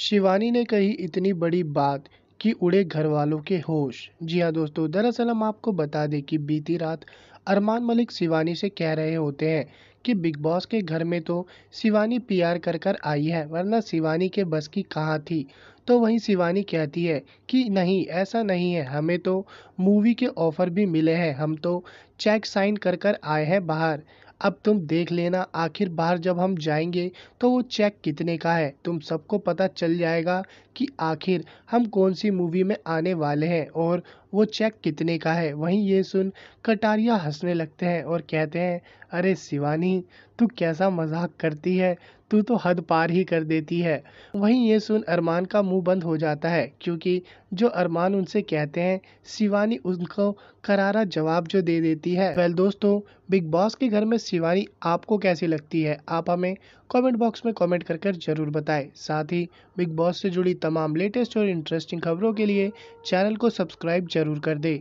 शिवानी ने कही इतनी बड़ी बात कि उड़े घर वालों के होश जी हाँ दोस्तों दरअसल हम आपको बता दें कि बीती रात अरमान मलिक शिवानी से कह रहे होते हैं कि बिग बॉस के घर में तो शिवानी पीआर कर कर आई है वरना शिवानी के बस की कहाँ थी तो वहीं शिवानी कहती है कि नहीं ऐसा नहीं है हमें तो मूवी के ऑफ़र भी मिले हैं हम तो चेक साइन कर कर आए हैं बाहर अब तुम देख लेना आखिर बाहर जब हम जाएंगे तो वो चेक कितने का है तुम सबको पता चल जाएगा कि आखिर हम कौन सी मूवी में आने वाले हैं और वो चेक कितने का है वहीं ये सुन कटारिया हंसने लगते हैं और कहते हैं अरे शिवानी तू कैसा मजाक करती है तू तो हद पार ही कर देती है वहीं ये सुन अरमान का मुंह बंद हो जाता है क्योंकि जो अरमान उनसे कहते हैं शिवानी उनको करारा जवाब जो दे देती है वेल दोस्तों बिग बॉस के घर में शिवानी आपको कैसी लगती है आप हमें कमेंट बॉक्स में कमेंट कर कर जरूर बताएं साथ ही बिग बॉस से जुड़ी तमाम लेटेस्ट और इंटरेस्टिंग खबरों के लिए चैनल को सब्सक्राइब जरूर कर दें